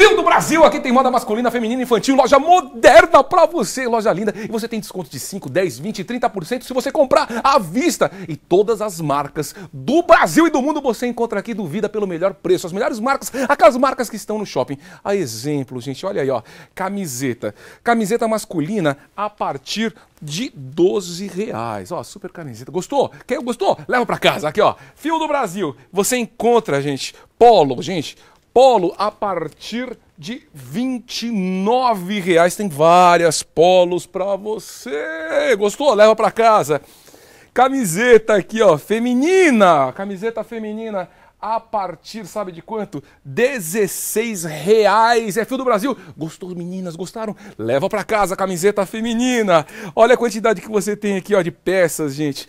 perfil do Brasil. Aqui tem moda masculina, feminina, infantil, loja moderna para você, loja linda. E você tem desconto de 5, 10, 20, 30% se você comprar à vista. E todas as marcas do Brasil e do mundo você encontra aqui do Vida pelo melhor preço. As melhores marcas, aquelas marcas que estão no shopping. A exemplo, gente, olha aí, ó, camiseta. Camiseta masculina a partir de 12 reais. Ó, super camiseta. Gostou? Quem gostou? Leva para casa. Aqui, ó. Fio do Brasil. Você encontra, gente, polo, gente, polo a partir de R$ 29,00. Tem várias polos para você. Gostou? Leva para casa. Camiseta aqui, ó, feminina. Camiseta feminina a partir, sabe de quanto? R$ reais. É fio do Brasil. Gostou, meninas? Gostaram? Leva para casa a camiseta feminina. Olha a quantidade que você tem aqui, ó, de peças, gente.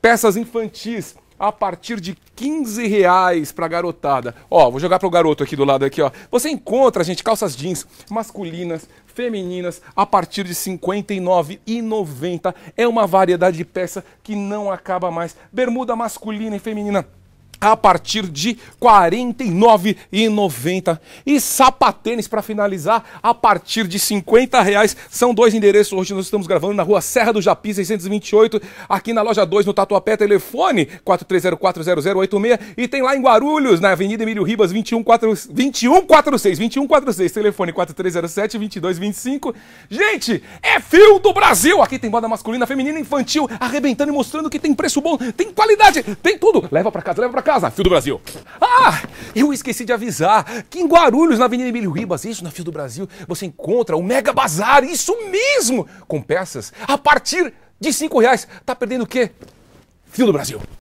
Peças infantis a partir de 15 reais para garotada. Ó, vou jogar pro garoto aqui do lado aqui, ó. Você encontra, gente, calças jeans masculinas, femininas a partir de R$ 59,90. É uma variedade de peça que não acaba mais. Bermuda masculina e feminina a partir de R$ 49,90. E sapatênis para finalizar a partir de R$ reais. São dois endereços hoje nós estamos gravando na Rua Serra do Japi 628, aqui na loja 2 no Tatuapé, telefone 43040086 e tem lá em Guarulhos, na Avenida Emílio Ribas 2146, 2146, 2146 telefone 4307 2225. Gente, é fio do Brasil. Aqui tem moda masculina, feminina, infantil, arrebentando e mostrando que tem preço bom, tem qualidade, tem tudo. Leva para casa, leva para casa Fio do Brasil. Ah, eu esqueci de avisar que em Guarulhos, na Avenida Emílio Ribas, isso na Fio do Brasil, você encontra o Mega Bazar, isso mesmo, com peças a partir de 5 reais. Tá perdendo o quê? Fio do Brasil.